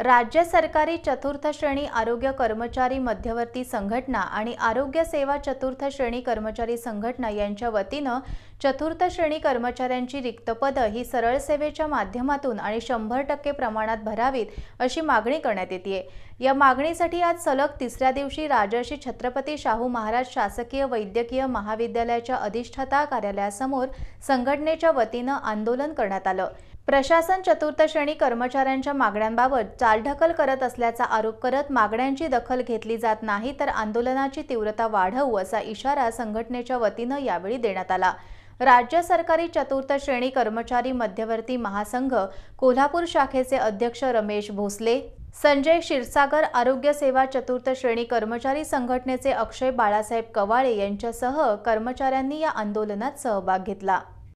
राज्य सरकारी चतुर्थ श्रेणी आरोग्य कर्मचारी मध्यवर्ती संघटना आणि आरोग्य सेवा चतुर्थ श्रेणी कर्मचारी संघटना यांच्या वतीनं चतुर्थ श्रेणी कर्मचाऱ्यांची रिक्त पदं ही सरळ सेवेच्या माध्यमातून आणि शंभर टक्के प्रमाणात भरावीत अशी मागणी करण्यात येते या मागणीसाठी आज सलग तिसऱ्या दिवशी राजर्षी छत्रपती शाहू महाराज शासकीय वैद्यकीय महाविद्यालयाच्या अधिष्ठाता कार्यालयासमोर संघटनेच्या वतीनं आंदोलन करण्यात आलं प्रशासन चतुर्थ श्रेणी कर्मचाऱ्यांच्या मागण्यांबाबत चालढकल करत असल्याचा आरोप करत मागण्यांची दखल घेतली जात नाही तर आंदोलनाची तीव्रता वाढवू असा इशारा संघटनेच्या वतीनं यावेळी देण्यात आला राज्य सरकारी चतुर्थ श्रेणी कर्मचारी मध्यवर्ती महासंघ कोल्हापूर शाखेचे अध्यक्ष रमेश भोसले संजय क्षीरसागर आरोग्य सेवा चतुर्थ श्रेणी कर्मचारी संघटनेचे अक्षय बाळासाहेब कवाळे यांच्यासह कर्मचाऱ्यांनी या आंदोलनात सहभाग घेतला